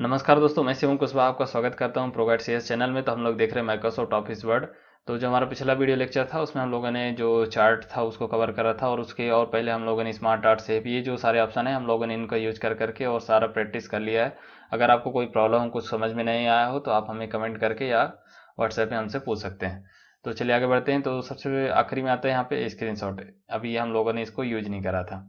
नमस्कार दोस्तों मैं शिवम कुशवाहा आपका स्वागत करता हूं प्रोगाइड सी चैनल में तो हम लोग देख रहे हैं माइक्रोसॉफ्ट ऑफिस वर्ड तो जो हमारा पिछला वीडियो लेक्चर था उसमें हम लोगों ने जो चार्ट था उसको कवर करा था और उसके और पहले हम लोगों ने स्मार्ट आर्ट से ये जो सारे ऑप्शन है हम लोगों ने इनका यूज कर करके और सारा प्रैक्टिस कर लिया है अगर आपको कोई प्रॉब्लम कुछ समझ में नहीं आया हो तो आप हमें कमेंट करके या व्हाट्सएप में हमसे पूछ सकते हैं तो चलिए आगे बढ़ते हैं तो सबसे आखिरी में आता है यहाँ पे स्क्रीन अभी हम लोगों ने इसको यूज नहीं करा था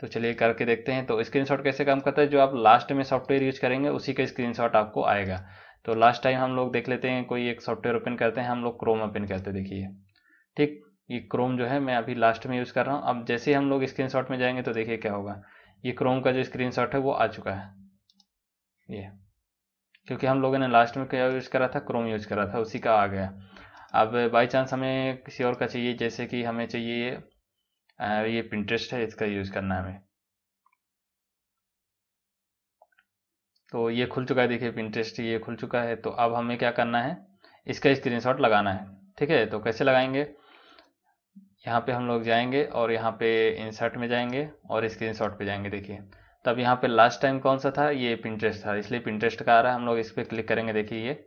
तो चलिए करके देखते हैं तो स्क्रीनशॉट कैसे काम करता है जो आप लास्ट में सॉफ्टवेयर यूज करेंगे उसी का स्क्रीनशॉट आपको आएगा तो लास्ट टाइम हम लोग देख लेते हैं कोई एक सॉफ्टवेयर ओपन करते हैं हम लोग क्रोम ओपन करते हैं देखिए ठीक ये क्रोम जो है मैं अभी लास्ट में यूज़ कर रहा हूँ अब जैसे ही हम लोग स्क्रीन में जाएंगे तो देखिए क्या होगा ये क्रोम का जो स्क्रीन है वो आ चुका है ये क्योंकि हम लोगों ने लास्ट में क्या यूज़ करा था क्रोम यूज़ करा था उसी का आ गया अब बाई चांस हमें किसी और का चाहिए जैसे कि हमें चाहिए हाँ, ये पिंटरेस्ट है इसका यूज़ करना है हमें तो ये खुल चुका है देखिए पिंटरेस्ट ये खुल चुका है तो अब हमें क्या करना है इसका स्क्रीनशॉट लगाना है ठीक है तो कैसे लगाएंगे यहाँ पे हम लोग जाएंगे और यहाँ पे इंसर्ट में जाएंगे और स्क्रीनशॉट पे जाएंगे देखिए तब यहाँ पे लास्ट टाइम कौन सा था ये पिंटरेस्ट था इसलिए पिंटरेस्ट का आ रहा है हम लोग इस पर क्लिक करेंगे देखिए ये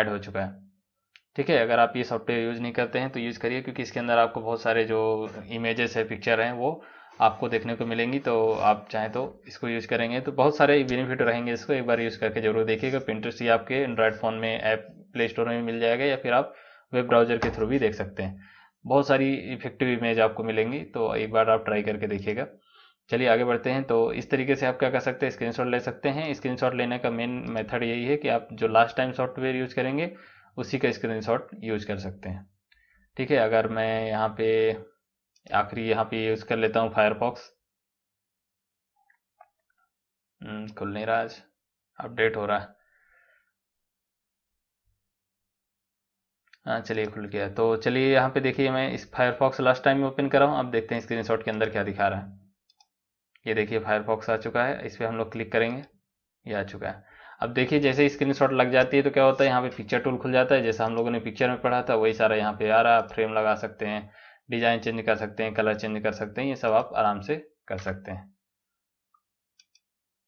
ऐड हो चुका है ठीक है अगर आप ये सॉफ्टवेयर यूज़ नहीं करते हैं तो यूज़ करिए क्योंकि इसके अंदर आपको बहुत सारे जो इमेजेस है पिक्चर हैं वो आपको देखने को मिलेंगी तो आप चाहें तो इसको यूज़ करेंगे तो बहुत सारे बेनिफिट रहेंगे इसको एक बार यूज़ करके जरूर देखिएगा प्रिंटर्स ये आपके एंड्रॉयड फ़ोन में ऐप प्ले स्टोर में मिल जाएगा या फिर आप वेब ब्राउज़र के थ्रू भी देख सकते हैं बहुत सारी इफेक्टिव इमेज आपको मिलेंगी तो एक बार आप ट्राई करके देखिएगा चलिए आगे बढ़ते हैं तो इस तरीके से आप क्या कर सकते हैं स्क्रीनशॉट ले सकते हैं स्क्रीनशॉट लेने का मेन मेथड यही है कि आप जो लास्ट टाइम सॉफ्टवेयर यूज़ करेंगे उसी का स्क्रीनशॉट यूज कर सकते हैं ठीक है अगर मैं यहाँ पे आखिरी यहाँ पे यूज कर लेता हूँ फायरफॉक्स हम्म, खुल नहीं रहा आज अपडेट हो रहा है हाँ चलिए खुल गया तो चलिए यहाँ पे देखिए मैं इस फायरफॉक्स लास्ट टाइम में ओपन कर रहा हूँ अब देखते हैं स्क्रीनशॉट के अंदर क्या दिखा रहा है ये देखिए फायरफॉक्स आ चुका है इस पर हम लोग क्लिक करेंगे ये आ चुका है अब देखिए जैसे स्क्रीनशॉट लग जाती है तो क्या होता है यहाँ पे पिक्चर टूल खुल जाता है जैसा हम लोगों ने पिक्चर में पढ़ा था वही सारा यहाँ पे आ रहा है फ्रेम लगा सकते हैं डिजाइन चेंज कर सकते हैं कलर चेंज कर सकते हैं ये सब आप आराम से कर सकते हैं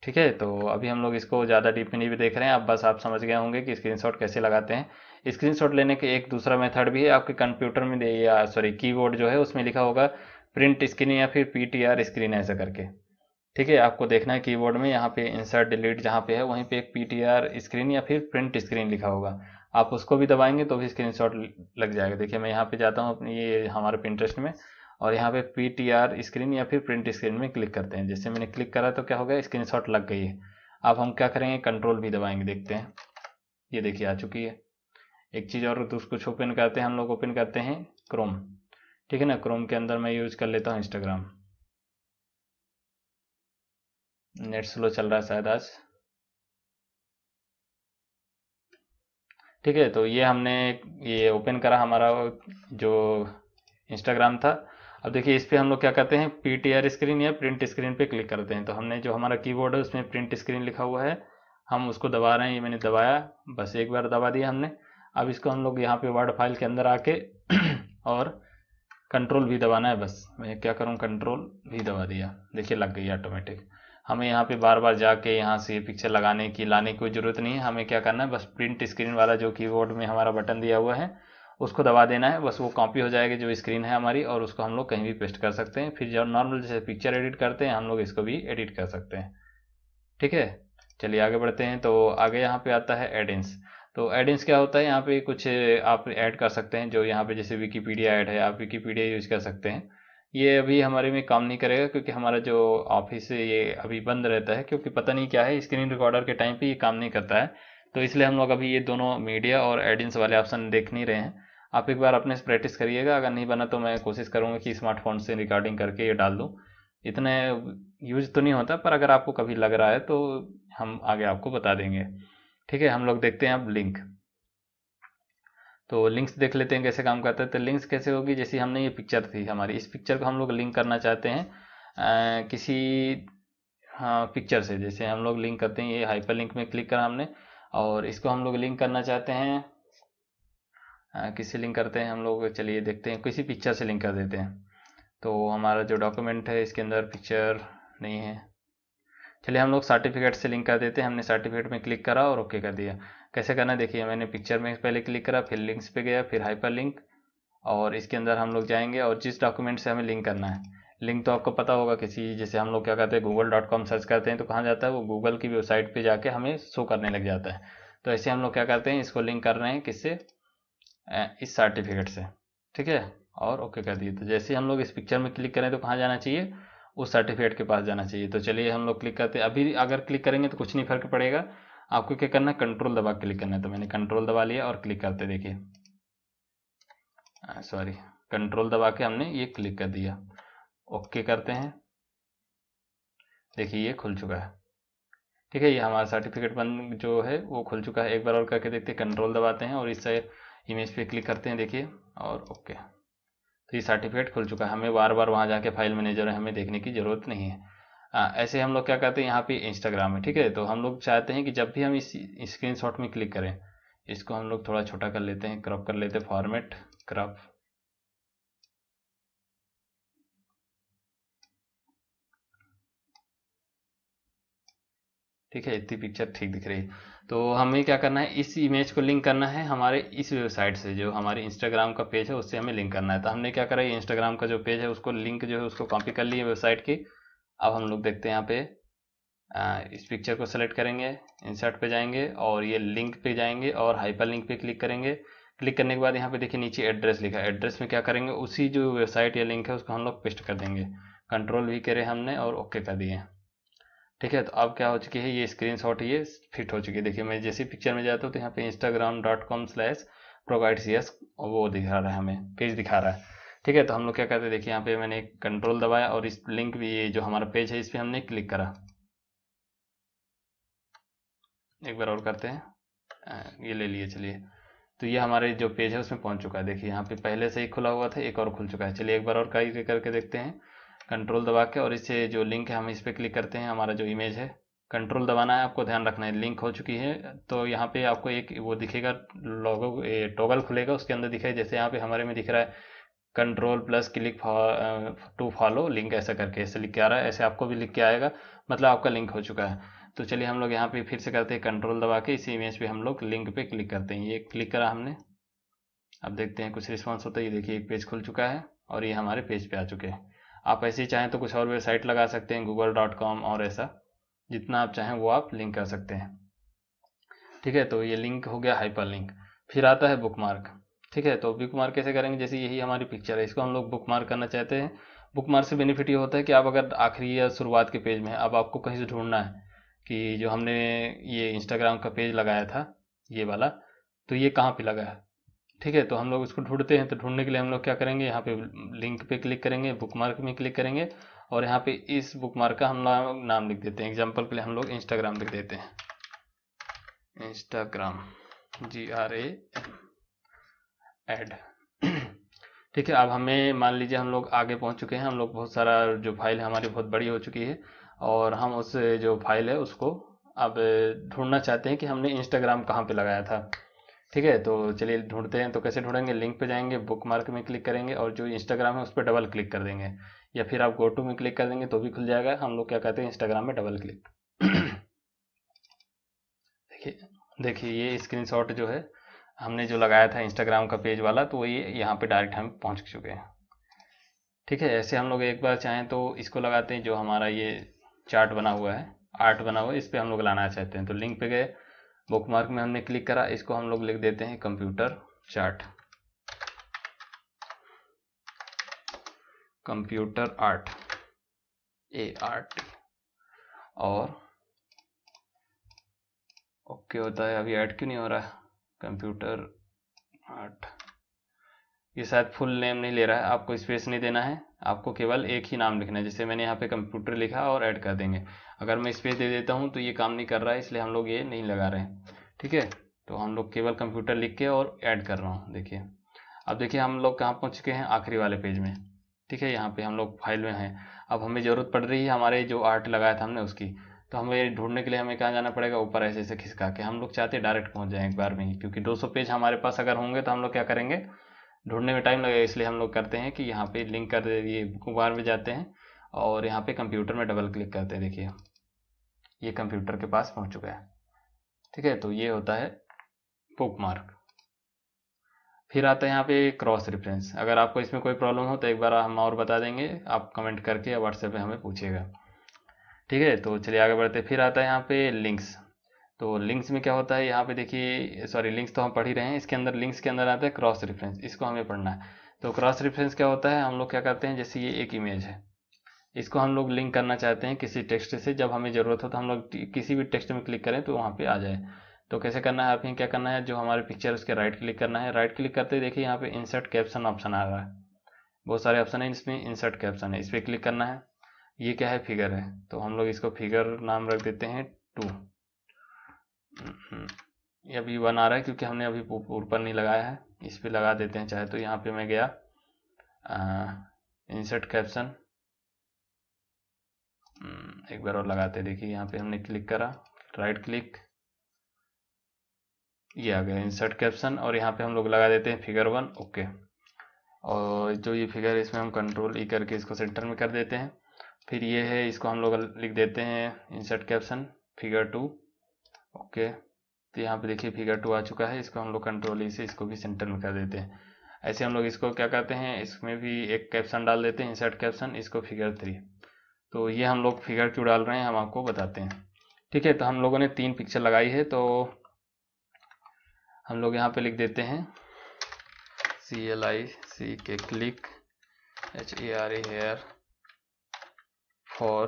ठीक है तो अभी हम लोग इसको ज़्यादा डीप में नहीं भी देख रहे हैं आप बस आप समझ गए होंगे कि स्क्रीनशॉट कैसे लगाते हैं स्क्रीनशॉट लेने के एक दूसरा मेथड भी है आपके कंप्यूटर में या सॉरी कीबोर्ड जो है उसमें लिखा होगा प्रिंट स्क्रीन या फिर पी स्क्रीन ऐसा करके ठीक है आपको देखना है कीबोर्ड में यहाँ पे इंसर्ट डिलीट जहाँ पे है वहीं पे एक पीटीआर स्क्रीन या फिर प्रिंट स्क्रीन लिखा होगा आप उसको भी दबाएंगे तो भी स्क्रीन लग जाएगा देखिए मैं यहाँ पे जाता हूँ अपनी ये हमारे प्रिंटरेस्ट में और यहाँ पे पी स्क्रीन या फिर प्रिंट स्क्रीन में क्लिक करते हैं जैसे मैंने क्लिक करा तो क्या हो गया स्क्रीन लग गई है अब हम क्या करेंगे कंट्रोल भी दबाएंगे देखते हैं ये देखिए आ चुकी है एक चीज़ और कुछ ओपन करते हैं हम लोग ओपन करते हैं क्रोम ठीक है ना क्रोम के अंदर मैं यूज़ कर लेता हूँ इंस्टाग्राम नेट स्लो चल रहा है शायद आज ठीक है तो ये हमने ये ओपन करा हमारा जो इंस्टाग्राम था अब देखिए इस पर हम लोग क्या करते हैं पी टी आर स्क्रीन या प्रिंट स्क्रीन पे क्लिक करते हैं तो हमने जो हमारा कीबोर्ड है उसमें प्रिंट स्क्रीन लिखा हुआ है हम उसको दबा रहे हैं ये मैंने दबाया बस एक बार दबा दिया हमने अब इसको हम लोग यहाँ पे वर्ड फाइल के अंदर आके और कंट्रोल भी दबाना है बस मैं क्या करूँ कंट्रोल भी दबा दिया देखिए लग गई ऑटोमेटिक हमें यहाँ पे बार बार जाके यहाँ से पिक्चर लगाने की लाने की कोई ज़रूरत नहीं है हमें क्या करना है बस प्रिंट स्क्रीन वाला जो कीबोर्ड में हमारा बटन दिया हुआ है उसको दबा देना है बस वो कॉपी हो जाएगी जो स्क्रीन है हमारी और उसको हम लोग कहीं भी पेस्ट कर सकते हैं फिर जब नॉर्मल जैसे पिक्चर एडिट करते हैं हम लोग इसको भी एडिट कर सकते हैं ठीक है चलिए आगे बढ़ते हैं तो आगे यहाँ पे आता है एडिंस तो एडिंस क्या होता है यहाँ पे कुछ आप ऐड कर सकते हैं जो यहाँ पे जैसे विकीपीडिया ऐड है आप विकीपीडिया यूज कर सकते हैं ये अभी हमारे में काम नहीं करेगा क्योंकि हमारा जो ऑफिस है ये अभी बंद रहता है क्योंकि पता नहीं क्या है स्क्रीन रिकॉर्डर के टाइम पे ये काम नहीं करता है तो इसलिए हम लोग अभी ये दोनों मीडिया और एडिंस वाले ऑप्शन देख नहीं रहे हैं आप एक बार अपने से प्रैक्टिस करिएगा अगर नहीं बना तो मैं कोशिश करूँगा कि स्मार्टफोन से रिकॉर्डिंग करके ये डाल दूँ इतने यूज तो नहीं होता पर अगर आपको कभी लग रहा है तो हम आगे आपको बता देंगे ठीक है हम लोग देखते हैं अब लिंक तो लिंक्स देख लेते हैं कैसे काम करता है तो लिंक्स कैसे होगी जैसे हमने ये पिक्चर थी हमारी इस पिक्चर को हम लोग लिंक करना चाहते हैं आ, किसी हाँ पिक्चर से जैसे हम लोग लिंक करते हैं ये हाइपर लिंक में क्लिक करा हमने और इसको हम लोग लिंक करना चाहते हैं किससे लिंक करते हैं हम लोग चलिए देखते हैं किसी पिक्चर से लिंक कर देते हैं तो हमारा जो डॉक्यूमेंट है इसके अंदर पिक्चर नहीं है चलिए हम लोग सर्टिफिकेट से लिंक कर देते हैं हमने सर्टिफिकेट में क्लिक करा और ओके कर दिया कैसे करना है देखिए मैंने पिक्चर में पहले क्लिक करा फिर लिंक्स पे गया फिर हाइपर लिंक और इसके अंदर हम लोग जाएंगे और जिस डॉक्यूमेंट से हमें लिंक करना है लिंक तो आपको पता होगा किसी जैसे हम लोग क्या करते हैं गूगल डॉट कॉम सर्च करते हैं तो कहाँ जाता है वो गूगल की वेबसाइट पर जाके हमें शो करने लग जाता है तो ऐसे हम लोग क्या करते हैं इसको लिंक कर रहे हैं किससे इस सर्टिफिकेट से ठीक है और ओके कर दिए तो जैसे हम लोग इस पिक्चर में क्लिक करें तो कहाँ जाना चाहिए उस सर्टिफिकेट के पास जाना चाहिए तो चलिए हम लोग क्लिक करते हैं अभी अगर क्लिक करेंगे तो कुछ नहीं फर्क पड़ेगा आपको क्या करना है कंट्रोल दबा क्लिक करना है तो मैंने कंट्रोल दबा लिया और क्लिक करते देखिए सॉरी कंट्रोल दबा के हमने ये क्लिक कर दिया ओके करते हैं देखिए ये खुल चुका है ठीक है ये हमारा सर्टिफिकेट बन जो है वो खुल चुका है एक बार और करके देखते हैं कंट्रोल दबाते हैं और इस साइड इमेज पे क्लिक करते हैं देखिए और ओके तो ये सर्टिफिकेट खुल चुका है हमें बार बार वहाँ जाके फाइल मैनेजर हमें देखने की ज़रूरत नहीं है आ, ऐसे हम लोग क्या करते हैं यहाँ पे इंस्टाग्राम है ठीक है तो हम लोग चाहते हैं कि जब भी हम इस स्क्रीन शॉट में क्लिक करें इसको हम लोग थोड़ा छोटा कर लेते हैं क्रॉप कर लेते हैं फॉर्मेट क्रॉप ठीक है इतनी पिक्चर ठीक दिख रही है तो हमें क्या करना है इस इमेज को लिंक करना है हमारे इस वेबसाइट से जो हमारे इंस्टाग्राम का पेज है उससे हमें लिंक करना है तो हमने क्या करा है इंस्टाग्राम का जो पेज है उसको लिंक जो है उसको कॉपी कर है वेबसाइट की अब हम लोग देखते हैं यहाँ पे इस पिक्चर को सेलेक्ट करेंगे इंसर्ट पे जाएंगे और ये लिंक पे जाएंगे और हाइपर लिंक पे क्लिक करेंगे क्लिक करने के बाद यहाँ पे देखिए नीचे एड्रेस लिखा है एड्रेस में क्या करेंगे उसी जो वेबसाइट या लिंक है उसको हम लोग पेस्ट कर देंगे कंट्रोल भी करे हमने और ओके कर दिए ठीक है तो अब क्या हो चुकी है ये स्क्रीन शॉट ये फिट हो चुकी है देखिए मैं जैसे पिक्चर में जाता हूँ तो यहाँ पे Instagram dot com slash provide C S वो दिखा रहा है हमें पेज दिखा रहा है ठीक है तो हम लोग क्या करते हैं देखिए यहाँ पे मैंने कंट्रोल दबाया और इस लिंक भी ये जो हमारा पेज है इस पर हमने क्लिक करा एक बार और करते हैं ये ले लिए चलिए तो ये हमारे जो पेज है उसमें पहुंच चुका है देखिए यहाँ पे पहले से ही खुला हुआ था एक और खुल चुका है चलिए एक बार और कई करके देखते हैं कंट्रोल दबा के और इससे जो लिंक है हम इस पर क्लिक करते हैं हमारा जो इमेज है कंट्रोल दबाना है आपको ध्यान रखना है लिंक हो चुकी है तो यहाँ पे आपको एक वो दिखेगा लोगो टॉगल खुलेगा उसके अंदर दिखेगा जैसे यहाँ पे हमारे में दिख रहा है control plus click to follow link ऐसा करके ऐसे लिख के आ रहा है ऐसे आपको भी लिख के आएगा मतलब आपका लिंक हो चुका है तो चलिए हम लोग यहाँ पे फिर से करते हैं कंट्रोल दबा के इसी इमेज पे हम लोग लिंक पे क्लिक करते हैं ये क्लिक करा हमने अब देखते हैं कुछ रिस्पॉन्स होता है ये देखिए एक पेज खुल चुका है और ये हमारे पेज पे आ चुके हैं आप ऐसे ही चाहें तो कुछ और वेबसाइट लगा सकते हैं गूगल डॉट कॉम और ऐसा जितना आप चाहें वो आप लिंक कर सकते हैं ठीक है तो ये लिंक हो गया हाइपर लिंक फिर आता है बुक ठीक है तो बुक मार्क कैसे करेंगे जैसे यही हमारी पिक्चर है इसको हम लोग बुक मार्क करना चाहते हैं बुक मार्क से बेनिफिट ये होता है कि आप अगर आखिरी या शुरुआत के पेज में हैं अब आपको कहीं से ढूंढना है कि जो हमने ये इंस्टाग्राम का पेज लगाया था ये वाला तो ये कहाँ पे लगा है ठीक है तो हम लोग इसको ढूंढते हैं तो ढूंढने के लिए हम लोग क्या करेंगे यहाँ पे लिंक पे क्लिक करेंगे बुक मार्क में क्लिक करेंगे और यहाँ पे इस बुक मार्क का हम लोग नाम लिख देते हैं एग्जाम्पल के लिए हम लोग इंस्टाग्राम लिख देते हैं Instagram G R A M add ठीक है अब हमें मान लीजिए हम लोग आगे पहुंच चुके हैं हम लोग बहुत सारा जो फाइल है हमारी बहुत बड़ी हो चुकी है और हम उस जो फाइल है उसको अब ढूंढना चाहते हैं कि हमने इंस्टाग्राम कहाँ पे लगाया था ठीक है तो चलिए ढूंढते हैं तो कैसे ढूंढेंगे लिंक पे जाएंगे बुक मार्क में क्लिक करेंगे और जो इंस्टाग्राम है उस पर डबल क्लिक कर देंगे या फिर आप गो टू में क्लिक कर देंगे तो भी खुल जाएगा हम लोग क्या कहते हैं इंस्टाग्राम में डबल क्लिक देखिए देखिए ये स्क्रीन जो है हमने जो लगाया था इंस्टाग्राम का पेज वाला तो ये यहाँ पे डायरेक्ट हम पहुँच चुके हैं ठीक है ऐसे हम लोग एक बार चाहें तो इसको लगाते हैं जो हमारा ये चार्ट बना हुआ है आर्ट बना हुआ है इस पर हम लोग लाना चाहते हैं तो लिंक पे गए बुक मार्क में हमने क्लिक करा इसको हम लोग लिख देते हैं computer chart computer art A art और ओके होता है अभी ऐड क्यों नहीं हो रहा है कंप्यूटर आर्ट ये शायद फुल नेम नहीं ले रहा है आपको स्पेस नहीं देना है आपको केवल एक ही नाम लिखना है जैसे मैंने यहाँ पे कंप्यूटर लिखा और ऐड कर देंगे अगर मैं स्पेस दे देता हूँ तो ये काम नहीं कर रहा है इसलिए हम लोग ये नहीं लगा रहे हैं ठीक है तो हम लोग केवल कंप्यूटर लिख के और ऐड कर रहा हूँ देखिए अब देखिए हम लोग कहाँ पहुँच चुके हैं आखिरी वाले पेज में ठीक है यहाँ पे हम लोग फाइल में हैं अब हमें ज़रूरत पड़ रही है हमारे जो आर्ट लगाया था हमने उसकी तो हमें ढूंढने के लिए हमें कहाँ जाना पड़ेगा ऊपर ऐसे ऐसे खिसका के हम लोग चाहते हैं डायरेक्ट पहुँच जाएँ एक बार में ही क्योंकि सौ पेज हमारे पास अगर होंगे तो हम लोग क्या करेंगे ढूंढने में टाइम लगेगा इसलिए हम लोग करते हैं कि यहाँ पर लिंक कर ये बुक बार में जाते हैं और यहाँ पर कंप्यूटर में डबल क्लिक करते हैं देखिए ये कंप्यूटर के पास पहुँच चुका है ठीक है तो ये होता है बुक मार्क फिर आता है यहाँ पे क्रॉस रेफरेंस अगर आपको इसमें कोई प्रॉब्लम हो तो एक बार हम और बता देंगे आप कमेंट करके या व्हाट्सएप पे हमें पूछेगा ठीक है तो चलिए आगे बढ़ते फिर आता है यहाँ पे लिंक्स तो लिंक्स में क्या होता है यहाँ पे देखिए सॉरी लिंक्स तो हम पढ़ ही रहे हैं इसके अंदर लिंक्स के अंदर आता है क्रॉस रेफरेंस इसको हमें पढ़ना है तो क्रॉस रेफरेंस क्या होता है हम लोग क्या करते हैं जैसे ये एक इमेज है इसको हम लोग लिंक करना चाहते हैं किसी टेक्स्ट से जब हमें ज़रूरत हो तो हम लोग किसी भी टेक्स्ट में क्लिक करें तो वहाँ पे आ जाए तो कैसे करना है आपने क्या करना है जो हमारे पिक्चर उसके राइट क्लिक करना है राइट क्लिक करते देखिए यहाँ पे इंसर्ट कैप्शन ऑप्शन आ रहा है बहुत सारे ऑप्शन है इसमें इंसर्ट कैप्शन है इस पर क्लिक करना है ये क्या है फिगर है तो हम लोग इसको फिगर नाम रख देते हैं टू हम्म। ये अभी वन आ रहा है क्योंकि हमने अभी ऊपर नहीं लगाया है इस पर लगा देते हैं चाहे तो यहाँ पे मैं गया इंसर्ट हम्म, कैप्शन एक बार और लगाते देखिए यहाँ पे हमने क्लिक करा राइट क्लिक ये आ गया इंसर्ट कैप्शन और यहाँ पे हम लोग लगा देते हैं फिगर वन ओके और जो ये फिगर इसमें हम कंट्रोल ई e करके इसको सेंटर में कर देते हैं फिर ये है इसको हम लोग लिख देते हैं insert caption figure two okay तो यहाँ पे देखिए फिगर टू आ चुका है इसको हम लोग कंट्रोल e से इसको भी सेंटर में कर देते हैं ऐसे हम लोग इसको क्या कहते हैं इसमें भी एक कैप्शन डाल देते हैं इंसर्ट कैप्शन इसको फिगर थ्री तो ये हम लोग फिगर क्यों डाल रहे हैं हम आपको बताते हैं ठीक है तो हम लोगों ने तीन पिक्चर लगाई है तो हम लोग यहाँ पे लिख देते हैं C L I C K click H A R A here for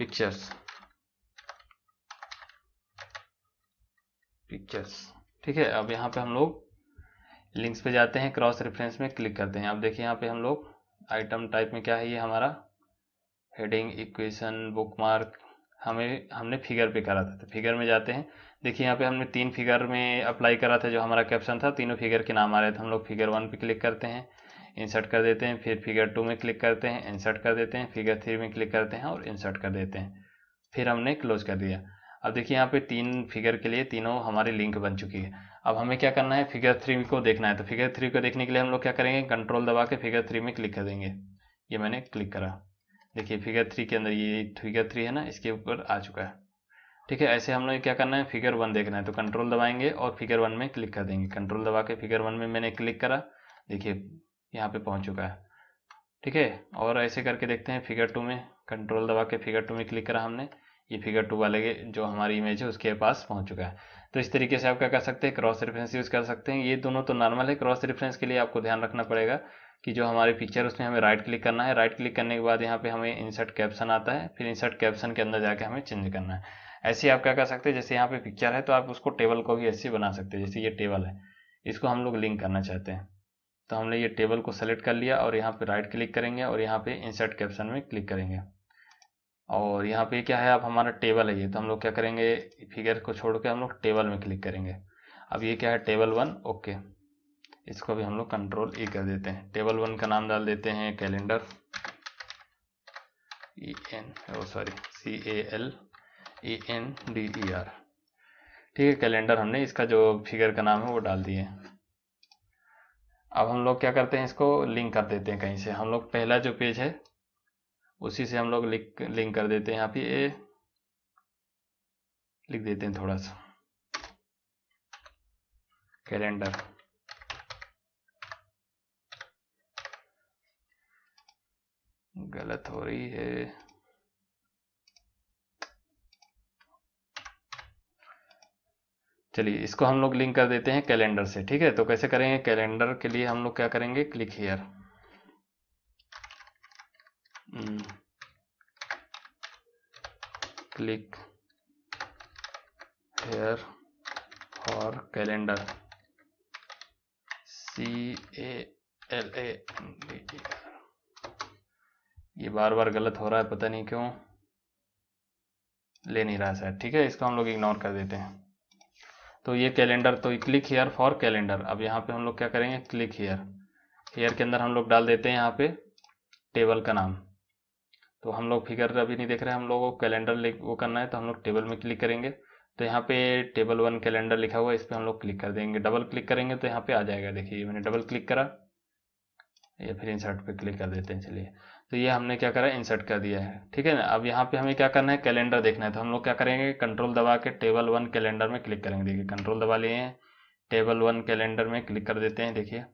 pictures pictures ठीक है अब यहाँ पे हम लोग लिंक्स पे जाते हैं क्रॉस रेफरेंस में क्लिक करते हैं आप देखिए यहाँ पे हम लोग आइटम टाइप में क्या है ये हमारा हेडिंग इक्वेशन बुकमार्क हमें हमने फिगर पे करा था तो फिगर में जाते हैं देखिए यहाँ पे हमने तीन फिगर में अप्लाई करा था जो हमारा कैप्शन था तीनों फिगर के नाम आ रहे थे तो हम लोग फिगर वन पे क्लिक करते हैं इंसर्ट कर देते हैं फिर फिगर टू में क्लिक करते हैं इंसर्ट कर देते हैं फिगर थ्री में क्लिक करते हैं और इंसर्ट कर देते हैं फिर हमने क्लोज कर दिया अब देखिए यहाँ पे तीन फिगर के लिए तीनों हमारी लिंक बन चुकी है अब हमें क्या करना है फिगर थ्री को देखना है तो फिगर थ्री को देखने के लिए हम लोग क्या करेंगे कंट्रोल दबा के फिगर थ्री में क्लिक कर देंगे ये मैंने क्लिक करा देखिए फिगर थ्री के अंदर ये फिगर थ्री है ना इसके ऊपर आ चुका है ठीक है ऐसे हम लोग क्या करना है फिगर वन देखना है तो कंट्रोल दबाएंगे और फिगर वन में क्लिक कर देंगे कंट्रोल दबा के फिगर वन में मैंने क्लिक करा देखिए यहाँ पे पहुँच चुका है ठीक है और ऐसे करके देखते हैं फिगर टू में कंट्रोल दबा के फिगर टू में क्लिक करा हमने ये फिगर टू वाले जो हमारी इमेज है उसके पास पहुँच चुका है तो इस तरीके से आप क्या कर सकते हैं क्रॉस रेफरेंस यूज़ कर सकते हैं ये दोनों तो नॉर्मल है क्रॉस रेफरेंस के लिए आपको ध्यान रखना पड़ेगा कि जो हमारी पिक्चर उसमें हमें राइट क्लिक करना है राइट क्लिक करने के बाद यहाँ पे हमें इंसर्ट कैप्शन आता है फिर इंसर्ट कैप्शन के अंदर जाके हमें चेंज करना है ऐसे आप क्या कर सकते हैं जैसे यहाँ पे पिक्चर है तो आप उसको टेबल को भी ऐसे बना सकते हैं जैसे ये टेबल है इसको हम लोग लिंक करना चाहते हैं तो हमने ये टेबल को सेलेक्ट कर लिया और यहाँ पे राइट क्लिक करेंगे और यहाँ पे इंसर्ट कैप्शन में क्लिक करेंगे और यहाँ पे क्या है अब हमारा टेबल है ये तो हम लोग क्या करेंगे फिगर को छोड़ के हम लोग टेबल में क्लिक करेंगे अब ये क्या है टेबल वन ओके इसको भी हम लोग कंट्रोल ई कर देते हैं टेबल वन का नाम डाल देते हैं calendar E e N O sorry C A L A N D E R ठीक है कैलेंडर हमने इसका जो फिगर का नाम है वो डाल दिए अब हम लोग क्या करते हैं इसको लिंक कर देते हैं कहीं से हम लोग पहला जो पेज है उसी से हम लोग लिंक लिंक कर देते हैं यहाँ पे ए लिख देते हैं थोड़ा सा कैलेंडर गलत हो रही है चलिए इसको हम लोग लिंक कर देते हैं कैलेंडर से ठीक है तो कैसे करेंगे कैलेंडर के लिए हम लोग क्या करेंगे क्लिक हेयर क्लिक हेयर और calendar C A L A ये बार बार गलत हो रहा है पता नहीं क्यों ले नहीं रहा सर ठीक है इसको हम लोग इग्नोर कर देते हैं तो ये कैलेंडर तो क्लिक हेयर फॉर कैलेंडर अब यहाँ पे हम लोग क्या करेंगे क्लिक हेयर हेयर के अंदर हम लोग डाल देते हैं यहाँ पे टेबल का नाम तो हम लोग फिगर अभी नहीं देख रहे हम लोग को कैलेंडर वो करना है तो हम लोग टेबल में क्लिक करेंगे तो यहाँ पे टेबल वन कैलेंडर लिखा हुआ है इस पर हम लोग क्लिक कर देंगे डबल क्लिक करेंगे तो यहाँ पे आ जाएगा देखिए मैंने डबल क्लिक करा या फिर इंसर्ट पे क्लिक कर देते हैं चलिए तो ये हमने क्या करा इंसर्ट कर दिया है ठीक है ना अब यहाँ पे हमें क्या करना है कैलेंडर देखना है तो हम लोग क्या करेंगे कंट्रोल दबा के टेबल वन कैलेंडर में क्लिक करेंगे देखिए कंट्रोल दबा लिए हैं टेबल वन कैलेंडर में क्लिक कर देते हैं देखिए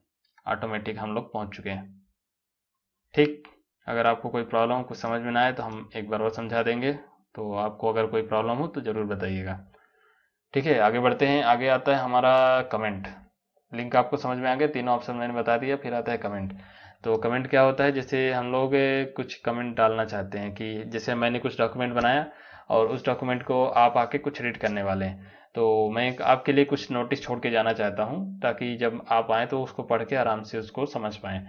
ऑटोमेटिक हम लोग पहुँच चुके हैं ठीक अगर आपको कोई प्रॉब्लम कुछ समझ में ना आए तो हम एक बार और समझा देंगे तो आपको अगर कोई प्रॉब्लम हो तो ज़रूर बताइएगा ठीक है आगे बढ़ते हैं आगे आता है हमारा कमेंट लिंक आपको समझ में आ गया तीनों ऑप्शन मैंने बता दिया फिर आता है कमेंट तो कमेंट क्या होता है जैसे हम लोग कुछ कमेंट डालना चाहते हैं कि जैसे मैंने कुछ डॉक्यूमेंट बनाया और उस डॉक्यूमेंट को आप आके कुछ रीड करने वाले हैं तो मैं आपके लिए कुछ नोटिस छोड़ के जाना चाहता हूँ ताकि जब आप आएँ तो उसको पढ़ के आराम से उसको समझ पाएँ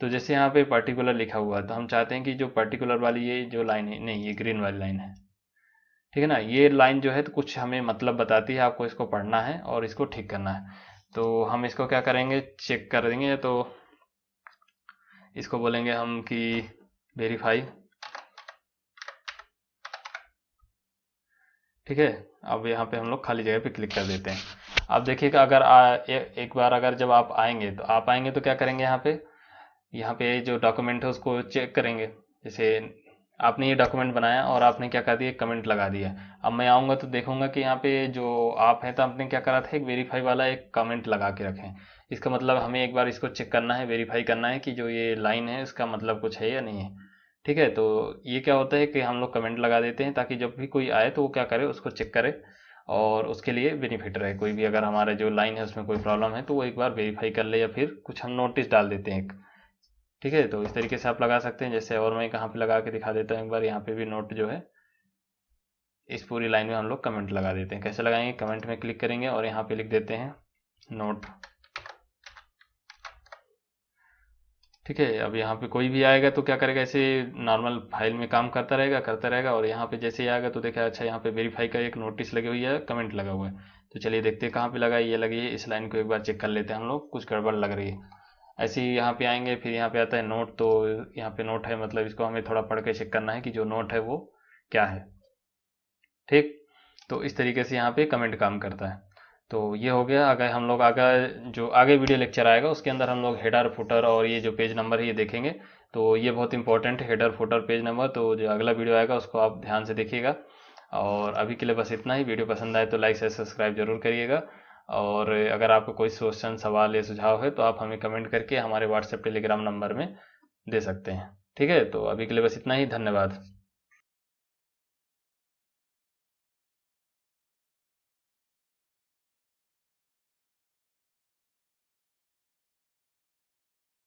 तो जैसे यहाँ पे पर्टिकुलर लिखा हुआ है तो हम चाहते हैं कि जो पर्टिकुलर वाली ये जो लाइन है नहीं ये ग्रीन वाली लाइन है ठीक है ना ये लाइन जो है तो कुछ हमें मतलब बताती है आपको इसको पढ़ना है और इसको ठीक करना है तो हम इसको क्या करेंगे चेक कर देंगे तो इसको बोलेंगे हम कि वेरीफाई ठीक है अब यहाँ पे हम लोग खाली जगह पे क्लिक कर देते हैं अब देखिएगा अगर आ, ए, एक बार अगर जब आप आएंगे तो आप आएंगे तो क्या करेंगे यहाँ पे यहाँ पे जो डॉक्यूमेंट है उसको चेक करेंगे जैसे आपने ये डॉक्यूमेंट बनाया और आपने क्या कर दिया कमेंट लगा दिया अब मैं आऊँगा तो देखूंगा कि यहाँ पे जो आप हैं तो आपने क्या करा था एक वेरीफाई वाला एक कमेंट लगा के रखें इसका मतलब हमें एक बार इसको चेक करना है वेरीफाई करना है कि जो ये लाइन है इसका मतलब कुछ है या नहीं है ठीक है तो ये क्या होता है कि हम लोग कमेंट लगा देते हैं ताकि जब भी कोई आए तो वो क्या करे उसको चेक करे और उसके लिए बेनिफिट रहे कोई भी अगर हमारे जो लाइन है उसमें कोई प्रॉब्लम है तो वो एक बार वेरीफाई कर ले या फिर कुछ हम नोटिस डाल देते हैं ठीक है तो इस तरीके से आप लगा सकते हैं जैसे और मैं कहाँ पर लगा के दिखा देता हूँ एक बार यहाँ पर भी नोट जो है इस पूरी लाइन में हम लोग कमेंट लगा देते हैं कैसे लगाएंगे कमेंट में क्लिक करेंगे और यहाँ पे लिख देते हैं नोट ठीक है अब यहाँ पे कोई भी आएगा तो क्या करेगा ऐसे नॉर्मल फाइल में काम करता रहेगा करता रहेगा और यहाँ पे जैसे ही आएगा तो देखा अच्छा यहाँ पे वेरीफाई का एक नोटिस लगी हुई है कमेंट लगा हुआ है तो चलिए देखते हैं कहाँ पे लगा ये लगी है इस लाइन को एक बार चेक कर लेते हैं हम लोग कुछ गड़बड़ लग रही है ऐसे ही यहाँ पे आएंगे फिर यहाँ पे आता है नोट तो यहाँ पे नोट है मतलब इसको हमें थोड़ा पढ़ के चेक करना है कि जो नोट है वो क्या है ठीक तो इस तरीके से यहाँ पे कमेंट काम करता है तो ये हो गया अगर हम लोग आगे जो आगे वीडियो लेक्चर आएगा उसके अंदर हम लोग हेडर फुटर और ये जो पेज नंबर है ये देखेंगे तो ये बहुत important header footer page number तो जो अगला वीडियो आएगा उसको आप ध्यान से देखिएगा और अभी के लिए बस इतना ही वीडियो पसंद आए तो लाइक से सब्सक्राइब जरूर करिएगा और अगर आपको कोई क्वेश्चन सवाल या सुझाव है तो आप हमें कमेंट करके हमारे व्हाट्सएप टेलीग्राम नंबर में दे सकते हैं ठीक है तो अभी के लिए बस इतना ही धन्यवाद